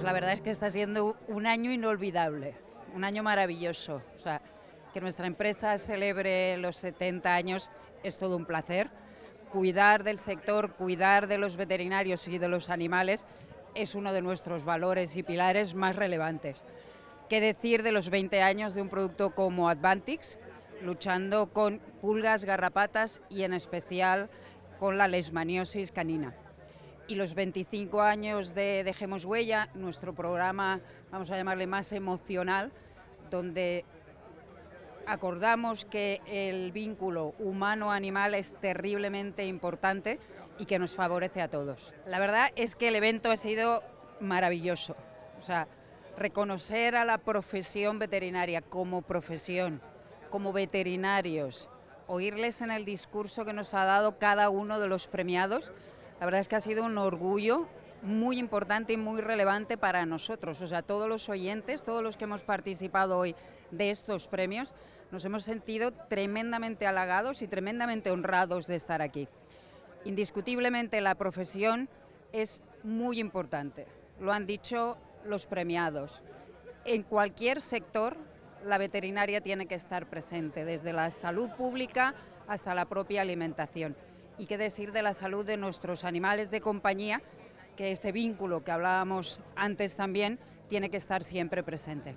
Pues la verdad es que está siendo un año inolvidable, un año maravilloso. O sea, que nuestra empresa celebre los 70 años es todo un placer. Cuidar del sector, cuidar de los veterinarios y de los animales es uno de nuestros valores y pilares más relevantes. ¿Qué decir de los 20 años de un producto como Advantix, luchando con pulgas, garrapatas y en especial con la leishmaniosis canina? y los 25 años de Dejemos Huella, nuestro programa, vamos a llamarle más emocional, donde acordamos que el vínculo humano-animal es terriblemente importante y que nos favorece a todos. La verdad es que el evento ha sido maravilloso. O sea, reconocer a la profesión veterinaria como profesión, como veterinarios, oírles en el discurso que nos ha dado cada uno de los premiados, la verdad es que ha sido un orgullo muy importante y muy relevante para nosotros. O sea, todos los oyentes, todos los que hemos participado hoy de estos premios, nos hemos sentido tremendamente halagados y tremendamente honrados de estar aquí. Indiscutiblemente la profesión es muy importante, lo han dicho los premiados. En cualquier sector la veterinaria tiene que estar presente, desde la salud pública hasta la propia alimentación y qué decir de la salud de nuestros animales de compañía, que ese vínculo que hablábamos antes también tiene que estar siempre presente.